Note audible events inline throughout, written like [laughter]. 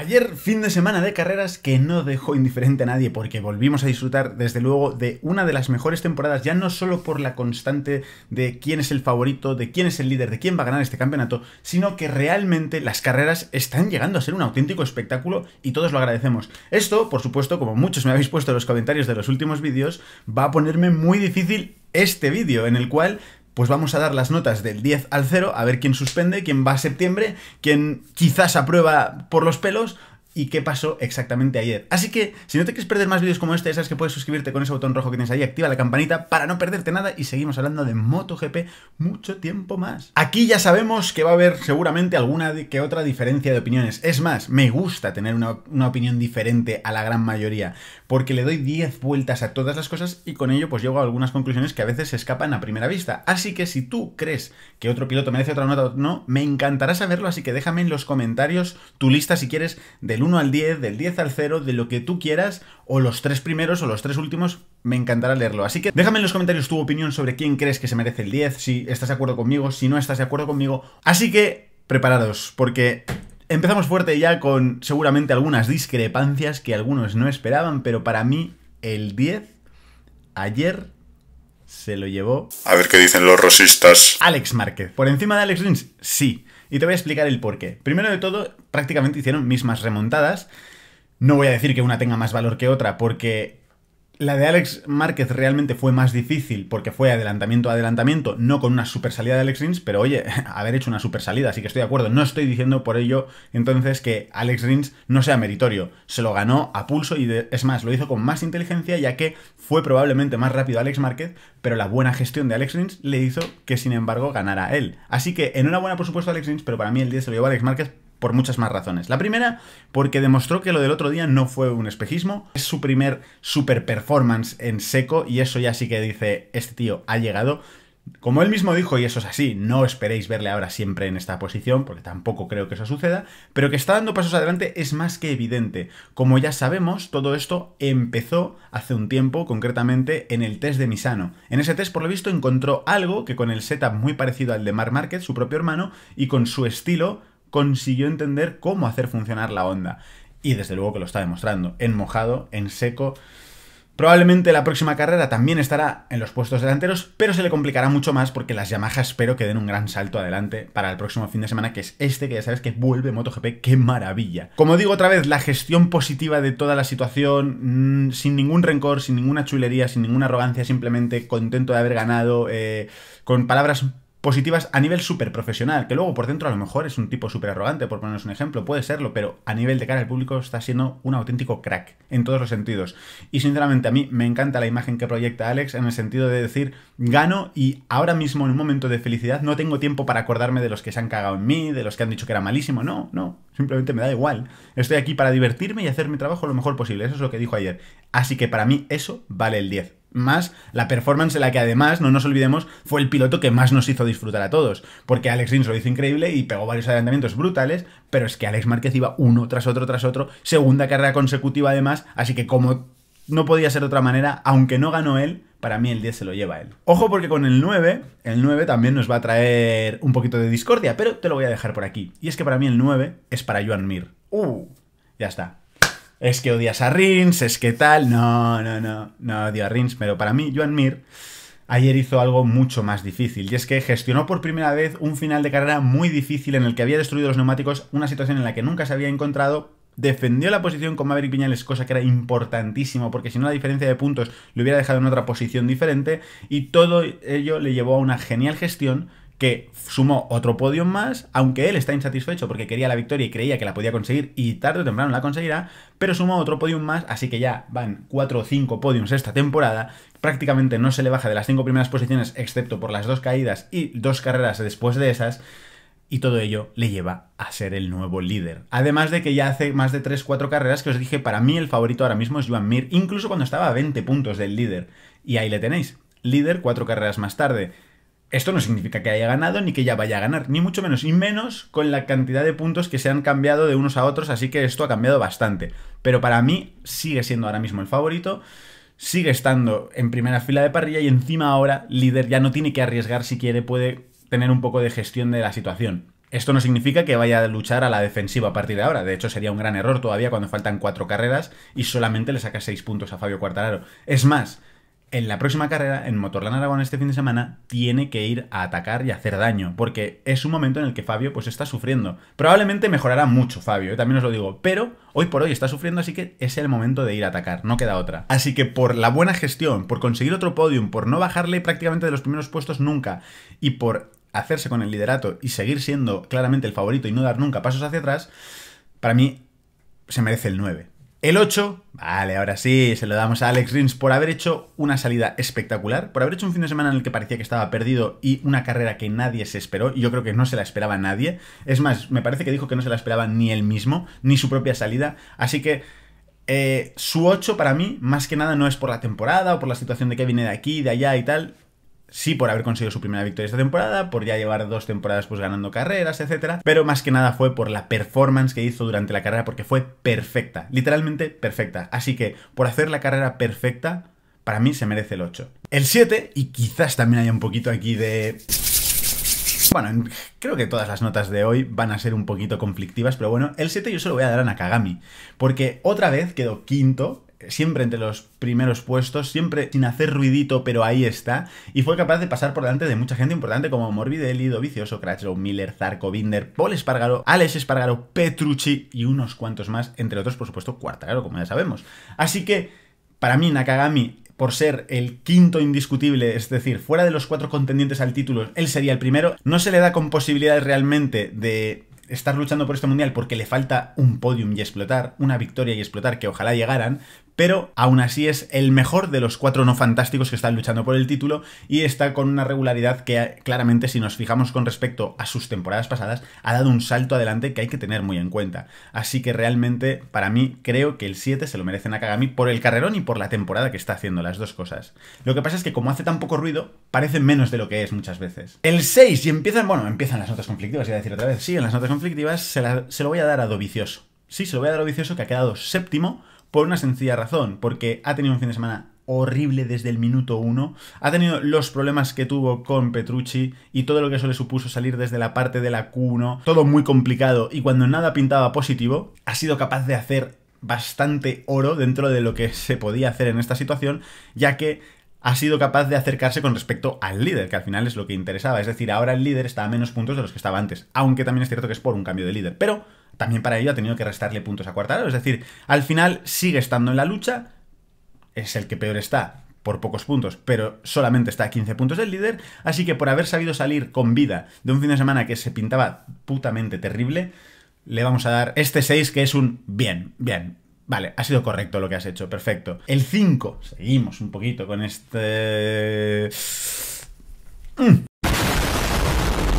Ayer fin de semana de carreras que no dejó indiferente a nadie porque volvimos a disfrutar desde luego de una de las mejores temporadas, ya no solo por la constante de quién es el favorito, de quién es el líder, de quién va a ganar este campeonato, sino que realmente las carreras están llegando a ser un auténtico espectáculo y todos lo agradecemos. Esto, por supuesto, como muchos me habéis puesto en los comentarios de los últimos vídeos, va a ponerme muy difícil este vídeo en el cual pues vamos a dar las notas del 10 al 0, a ver quién suspende, quién va a septiembre, quién quizás aprueba por los pelos y qué pasó exactamente ayer. Así que, si no te quieres perder más vídeos como este, sabes que puedes suscribirte con ese botón rojo que tienes ahí, activa la campanita para no perderte nada y seguimos hablando de MotoGP mucho tiempo más. Aquí ya sabemos que va a haber seguramente alguna que otra diferencia de opiniones. Es más, me gusta tener una, una opinión diferente a la gran mayoría, porque le doy 10 vueltas a todas las cosas y con ello pues llego a algunas conclusiones que a veces se escapan a primera vista. Así que si tú crees que otro piloto merece otra nota o no, me encantará saberlo, así que déjame en los comentarios tu lista si quieres del 1 1 al 10, del 10 al 0, de lo que tú quieras, o los tres primeros o los tres últimos, me encantará leerlo. Así que déjame en los comentarios tu opinión sobre quién crees que se merece el 10, si estás de acuerdo conmigo, si no estás de acuerdo conmigo. Así que preparados, porque empezamos fuerte ya con seguramente algunas discrepancias que algunos no esperaban, pero para mí el 10 ayer se lo llevó. A ver qué dicen los rosistas. Alex Márquez. ¿Por encima de Alex Lynch? Sí. Y te voy a explicar el porqué. Primero de todo, prácticamente hicieron mismas remontadas. No voy a decir que una tenga más valor que otra, porque la de Alex Márquez realmente fue más difícil porque fue adelantamiento a adelantamiento, no con una super salida de Alex Rins, pero oye, [laughs] haber hecho una super salida, así que estoy de acuerdo. No estoy diciendo por ello entonces que Alex Rins no sea meritorio. Se lo ganó a pulso y es más, lo hizo con más inteligencia ya que fue probablemente más rápido Alex Márquez, pero la buena gestión de Alex Rins le hizo que sin embargo ganara él. Así que enhorabuena por supuesto a Alex Rins, pero para mí el 10 se lo llevó Alex Márquez por muchas más razones. La primera, porque demostró que lo del otro día no fue un espejismo, es su primer super performance en seco y eso ya sí que dice, este tío ha llegado. Como él mismo dijo, y eso es así, no esperéis verle ahora siempre en esta posición, porque tampoco creo que eso suceda, pero que está dando pasos adelante es más que evidente. Como ya sabemos, todo esto empezó hace un tiempo, concretamente en el test de Misano. En ese test, por lo visto, encontró algo que con el setup muy parecido al de Mark Market, su propio hermano, y con su estilo, consiguió entender cómo hacer funcionar la onda. Y desde luego que lo está demostrando, en mojado, en seco. Probablemente la próxima carrera también estará en los puestos delanteros, pero se le complicará mucho más porque las Yamaha espero que den un gran salto adelante para el próximo fin de semana, que es este, que ya sabes que vuelve MotoGP, qué maravilla. Como digo otra vez, la gestión positiva de toda la situación, mm, sin ningún rencor, sin ninguna chulería, sin ninguna arrogancia, simplemente contento de haber ganado, eh, con palabras positivas a nivel súper profesional, que luego por dentro a lo mejor es un tipo súper arrogante, por ponernos un ejemplo, puede serlo, pero a nivel de cara al público está siendo un auténtico crack en todos los sentidos. Y sinceramente a mí me encanta la imagen que proyecta Alex en el sentido de decir, gano y ahora mismo en un momento de felicidad no tengo tiempo para acordarme de los que se han cagado en mí, de los que han dicho que era malísimo, no, no, simplemente me da igual. Estoy aquí para divertirme y hacer mi trabajo lo mejor posible, eso es lo que dijo ayer. Así que para mí eso vale el 10 más la performance en la que además, no nos olvidemos, fue el piloto que más nos hizo disfrutar a todos, porque Alex Rins lo hizo increíble y pegó varios adelantamientos brutales, pero es que Alex Márquez iba uno tras otro tras otro, segunda carrera consecutiva además, así que como no podía ser de otra manera, aunque no ganó él, para mí el 10 se lo lleva él. Ojo porque con el 9, el 9 también nos va a traer un poquito de discordia, pero te lo voy a dejar por aquí. Y es que para mí el 9 es para Joan Mir. ¡Uh! Ya está es que odias a Rins, es que tal. No, no, no, no odio a Rins, pero para mí, Joan Mir ayer hizo algo mucho más difícil, y es que gestionó por primera vez un final de carrera muy difícil en el que había destruido los neumáticos, una situación en la que nunca se había encontrado. Defendió la posición con Maverick Piñales, cosa que era importantísimo, porque si no la diferencia de puntos lo hubiera dejado en otra posición diferente, y todo ello le llevó a una genial gestión que sumó otro podio más, aunque él está insatisfecho porque quería la victoria y creía que la podía conseguir y tarde o temprano la conseguirá, pero sumó otro podium más, así que ya van 4 o 5 podiums esta temporada, prácticamente no se le baja de las 5 primeras posiciones excepto por las dos caídas y dos carreras después de esas, y todo ello le lleva a ser el nuevo líder. Además de que ya hace más de 3-4 carreras que os dije, para mí el favorito ahora mismo es Joan Mir, incluso cuando estaba a 20 puntos del líder, y ahí le tenéis, líder 4 carreras más tarde. Esto no significa que haya ganado ni que ya vaya a ganar, ni mucho menos, y menos con la cantidad de puntos que se han cambiado de unos a otros, así que esto ha cambiado bastante. Pero para mí sigue siendo ahora mismo el favorito, sigue estando en primera fila de parrilla y encima ahora líder ya no tiene que arriesgar si quiere, puede tener un poco de gestión de la situación. Esto no significa que vaya a luchar a la defensiva a partir de ahora. De hecho, sería un gran error todavía cuando faltan cuatro carreras y solamente le saca seis puntos a Fabio Quartararo. Es más, en la próxima carrera, en Motorland Aragón este fin de semana, tiene que ir a atacar y hacer daño, porque es un momento en el que Fabio pues está sufriendo. Probablemente mejorará mucho Fabio, eh, también os lo digo, pero hoy por hoy está sufriendo, así que es el momento de ir a atacar, no queda otra. Así que por la buena gestión, por conseguir otro podium, por no bajarle prácticamente de los primeros puestos nunca, y por hacerse con el liderato y seguir siendo claramente el favorito y no dar nunca pasos hacia atrás, para mí se merece el 9. El 8, vale, ahora sí, se lo damos a Alex Rins por haber hecho una salida espectacular, por haber hecho un fin de semana en el que parecía que estaba perdido y una carrera que nadie se esperó, y yo creo que no se la esperaba nadie. Es más, me parece que dijo que no se la esperaba ni él mismo, ni su propia salida, así que eh, su 8 para mí, más que nada, no es por la temporada o por la situación de que viene de aquí, de allá y tal, sí por haber conseguido su primera victoria esta temporada, por ya llevar dos temporadas pues ganando carreras, etcétera, pero más que nada fue por la performance que hizo durante la carrera porque fue perfecta, literalmente perfecta. Así que por hacer la carrera perfecta, para mí se merece el 8. El 7 y quizás también haya un poquito aquí de bueno, creo que todas las notas de hoy van a ser un poquito conflictivas, pero bueno, el 7 yo se lo voy a dar a Nakagami, porque otra vez quedó quinto siempre entre los primeros puestos, siempre sin hacer ruidito, pero ahí está, y fue capaz de pasar por delante de mucha gente importante como Morbidelli, Dovicioso, Cratchlow, Miller, Zarco, Binder, Paul Espargaro, Alex Espargaro, Petrucci y unos cuantos más, entre otros, por supuesto, Cuartagaro, como ya sabemos. Así que, para mí, Nakagami por ser el quinto indiscutible, es decir, fuera de los cuatro contendientes al título, él sería el primero, no se le da con posibilidades realmente de estar luchando por este mundial porque le falta un podium y explotar, una victoria y explotar que ojalá llegaran, pero aún así es el mejor de los cuatro no fantásticos que están luchando por el título y está con una regularidad que eh, claramente si nos fijamos con respecto a sus temporadas pasadas ha dado un salto adelante que hay que tener muy en cuenta. Así que realmente para mí creo que el 7 se lo merecen a Kagami por el carrerón y por la temporada que está haciendo las dos cosas. Lo que pasa es que como hace tan poco ruido parece menos de lo que es muchas veces. El 6 y empiezan, bueno, empiezan las notas conflictivas, iba a decir otra vez, sí, en las notas conflictivas se, lo voy a dar a Dovicioso. Sí, se lo voy a dar a Dovicioso que ha quedado séptimo por una sencilla razón, porque ha tenido un fin de semana horrible desde el minuto 1, Ha tenido los problemas que tuvo con Petrucci y todo lo que eso le supuso salir desde la parte de la Q1. Todo muy complicado y cuando nada pintaba positivo, ha sido capaz de hacer bastante oro dentro de lo que se podía hacer en esta situación, ya que ha sido capaz de acercarse con respecto al líder, que al final es lo que interesaba. Es decir, ahora el líder está a menos puntos de los que estaba antes, aunque también es cierto que es por un cambio de líder. Pero también para ello ha tenido que restarle puntos a Cuartararo. Es decir, al final sigue estando en la lucha, es el que peor está por pocos puntos, pero solamente está a 15 puntos del líder, así que por haber sabido salir con vida de un fin de semana que se pintaba putamente terrible, le vamos a dar este 6 que es un bien, bien, Vale, ha sido correcto lo que has hecho, perfecto. El 5, seguimos un poquito con este... Mm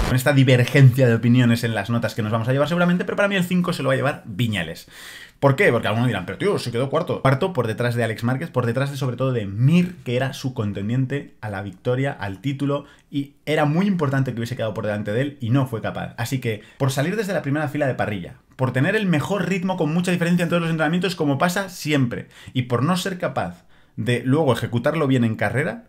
con esta divergencia de opiniones en las notas que nos vamos a llevar seguramente, pero para mí el 5 se lo va a llevar Viñales. ¿Por qué? Porque algunos dirán, pero tío, se quedó cuarto. Cuarto por detrás de Alex Márquez, por detrás de sobre todo de Mir, que era su contendiente a la victoria, al título, y era muy importante que hubiese quedado por delante de él y no fue capaz. Así que, por salir desde la primera fila de parrilla, por tener el mejor ritmo con mucha diferencia en todos los entrenamientos, como pasa siempre, y por no ser capaz de luego ejecutarlo bien en carrera,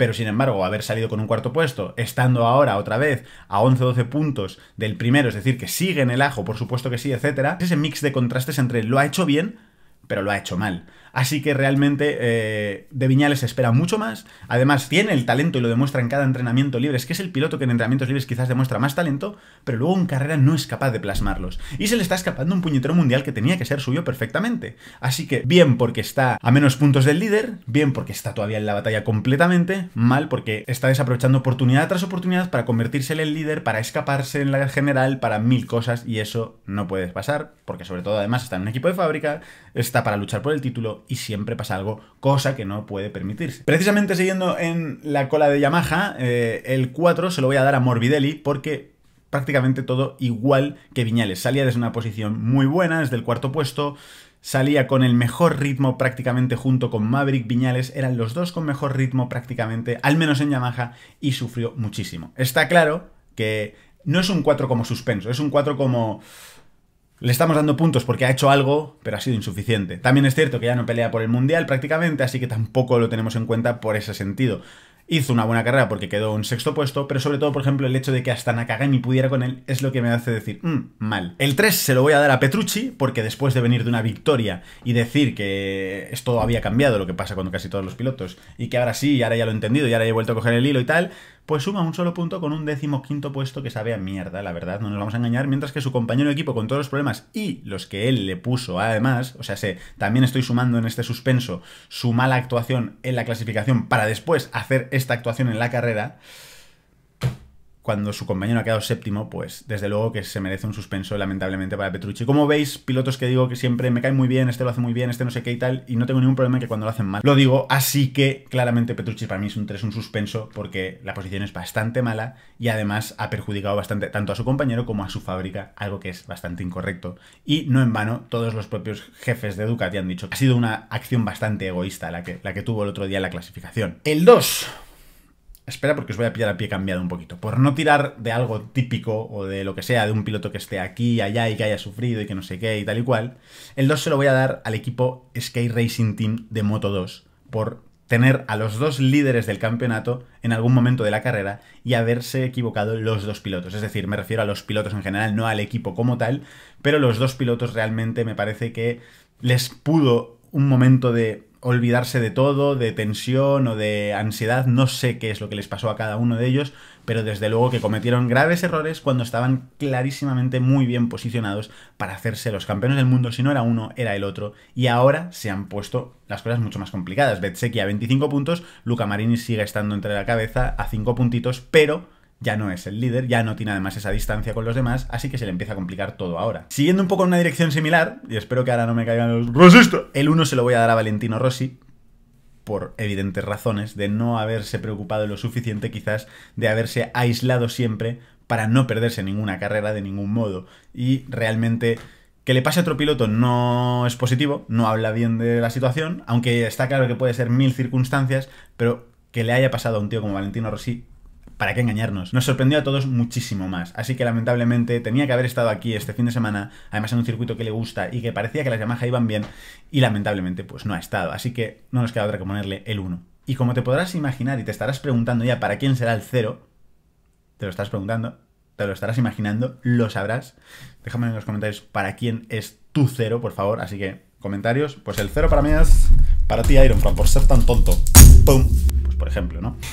pero sin embargo haber salido con un cuarto puesto, estando ahora otra vez a 11 o 12 puntos del primero, es decir, que sigue en el ajo, por supuesto que sí, etcétera, ese mix de contrastes entre lo ha hecho bien, pero lo ha hecho mal. Así que realmente eh, de Viñales se espera mucho más. Además, tiene el talento y lo demuestra en cada entrenamiento libre. Es que es el piloto que en entrenamientos libres quizás demuestra más talento, pero luego en carrera no es capaz de plasmarlos. Y se le está escapando un puñetero mundial que tenía que ser suyo perfectamente. Así que, bien porque está a menos puntos del líder, bien porque está todavía en la batalla completamente, mal porque está desaprovechando oportunidad tras oportunidad para convertirse en el líder, para escaparse en la general, para mil cosas, y eso no puede pasar, porque sobre todo además está en un equipo de fábrica, está para luchar por el título y siempre pasa algo, cosa que no puede permitirse. Precisamente siguiendo en la cola de Yamaha, eh, el 4 se lo voy a dar a Morbidelli porque prácticamente todo igual que Viñales. Salía desde una posición muy buena, desde el cuarto puesto, salía con el mejor ritmo prácticamente junto con Maverick Viñales, eran los dos con mejor ritmo prácticamente, al menos en Yamaha, y sufrió muchísimo. Está claro que no es un 4 como suspenso, es un 4 como le estamos dando puntos porque ha hecho algo, pero ha sido insuficiente. También es cierto que ya no pelea por el Mundial prácticamente, así que tampoco lo tenemos en cuenta por ese sentido. Hizo una buena carrera porque quedó en sexto puesto, pero sobre todo, por ejemplo, el hecho de que hasta Nakagami pudiera con él es lo que me hace decir, mm, mal. El 3 se lo voy a dar a Petrucci, porque después de venir de una victoria y decir que esto había cambiado, lo que pasa con casi todos los pilotos, y que ahora sí, y ahora ya lo he entendido, y ahora he vuelto a coger el hilo y tal, pues suma un solo punto con un décimo quinto puesto que sabe a mierda, la verdad, no nos vamos a engañar, mientras que su compañero de equipo con todos los problemas y los que él le puso además, o sea, sé, también estoy sumando en este suspenso su mala actuación en la clasificación para después hacer esta actuación en la carrera, cuando su compañero ha quedado séptimo, pues desde luego que se merece un suspenso lamentablemente para Petrucci. Como veis, pilotos que digo que siempre me caen muy bien, este lo hace muy bien, este no sé qué y tal, y no tengo ningún problema que cuando lo hacen mal lo digo, así que claramente Petrucci para mí es un 3, un suspenso, porque la posición es bastante mala y además ha perjudicado bastante tanto a su compañero como a su fábrica, algo que es bastante incorrecto. Y no en vano, todos los propios jefes de Ducati han dicho que ha sido una acción bastante egoísta la que, la que tuvo el otro día en la clasificación. El 2 espera porque os voy a pillar a pie cambiado un poquito. Por no tirar de algo típico o de lo que sea, de un piloto que esté aquí, allá y que haya sufrido y que no sé qué y tal y cual, el 2 se lo voy a dar al equipo Sky Racing Team de Moto 2 por tener a los dos líderes del campeonato en algún momento de la carrera y haberse equivocado los dos pilotos. Es decir, me refiero a los pilotos en general, no al equipo como tal, pero los dos pilotos realmente me parece que les pudo un momento de olvidarse de todo, de tensión o de ansiedad, no sé qué es lo que les pasó a cada uno de ellos, pero desde luego que cometieron graves errores cuando estaban clarísimamente muy bien posicionados para hacerse los campeones del mundo, si no era uno, era el otro, y ahora se han puesto las cosas mucho más complicadas. Betseki a 25 puntos, Luca Marini sigue estando entre la cabeza a 5 puntitos, pero ya no es el líder, ya no tiene además esa distancia con los demás, así que se le empieza a complicar todo ahora. Siguiendo un poco en una dirección similar, y espero que ahora no me caigan los ¡Rosisto! El uno se lo voy a dar a Valentino Rossi, por evidentes razones, de no haberse preocupado lo suficiente quizás, de haberse aislado siempre para no perderse ninguna carrera de ningún modo. Y realmente que le pase a otro piloto no es positivo, no habla bien de la situación, aunque está claro que puede ser mil circunstancias, pero que le haya pasado a un tío como Valentino Rossi ¿Para qué engañarnos? Nos sorprendió a todos muchísimo más, así que lamentablemente tenía que haber estado aquí este fin de semana, además en un circuito que le gusta y que parecía que las Yamaha iban bien, y lamentablemente pues no ha estado, así que no nos queda otra que ponerle el 1. Y como te podrás imaginar y te estarás preguntando ya para quién será el 0, te lo estás preguntando, te lo estarás imaginando, lo sabrás. Déjame en los comentarios para quién es tu 0, por favor, así que comentarios, pues el 0 para mí es para ti Iron por ser tan tonto. ¡Pum! Pues por ejemplo, ¿no? [laughs]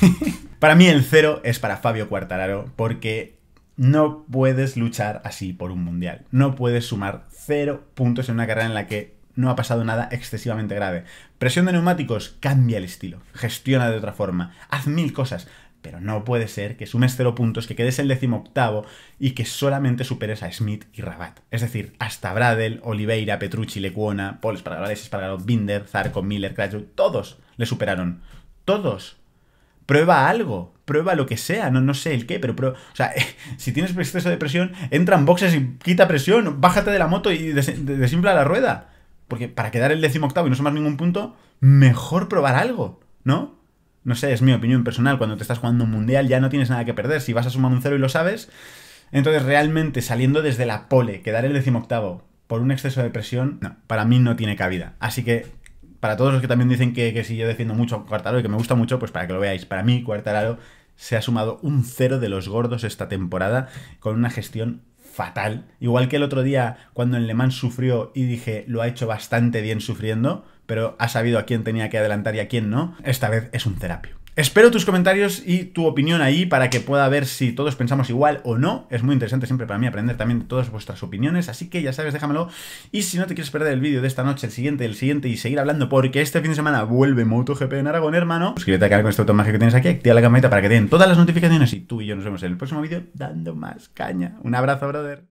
Para mí el cero es para Fabio Cuartararo porque no puedes luchar así por un mundial. No puedes sumar cero puntos en una carrera en la que no ha pasado nada excesivamente grave. Presión de neumáticos, cambia el estilo, gestiona de otra forma, haz mil cosas. Pero no puede ser que sumes cero puntos, que quedes el décimo octavo y que solamente superes a Smith y Rabat. Es decir, hasta Bradel, Oliveira, Petrucci, Lecuona, Paul Espargaró, Binder, Zarco, Miller, Cratchit, todos le superaron. Todos prueba algo, prueba lo que sea, no, no sé el qué, pero prueba, o sea, [laughs] si tienes exceso de presión, entra en boxes y quita presión, bájate de la moto y desimpla la rueda. Porque para quedar el décimo octavo y no sumar ningún punto, mejor probar algo, ¿no? No sé, es mi opinión personal. Cuando te estás jugando un mundial ya no tienes nada que perder. Si vas a sumar un cero y lo sabes, entonces realmente saliendo desde la pole, quedar el octavo por un exceso de presión, no, para mí no tiene cabida. Así que para todos los que también dicen que, que si defiendo mucho a Cuartararo y que me gusta mucho, pues para que lo veáis, para mí Cuartararo se ha sumado un cero de los gordos esta temporada con una gestión fatal. Igual que el otro día cuando el Le sufrió y dije, lo ha hecho bastante bien sufriendo, pero ha sabido a quién tenía que adelantar y a quién no, esta vez es un terapio. Espero tus comentarios y tu opinión ahí para que pueda ver si todos pensamos igual o no. Es muy interesante siempre para mí aprender también de todas vuestras opiniones, así que ya sabes, déjamelo. Y si no te quieres perder el vídeo de esta noche, el siguiente, el siguiente y seguir hablando porque este fin de semana vuelve MotoGP en Aragón, hermano, suscríbete a canal con este botón que tienes aquí, activa la campanita para que te den todas las notificaciones y tú y yo nos vemos en el próximo vídeo dando más caña. Un abrazo, brother.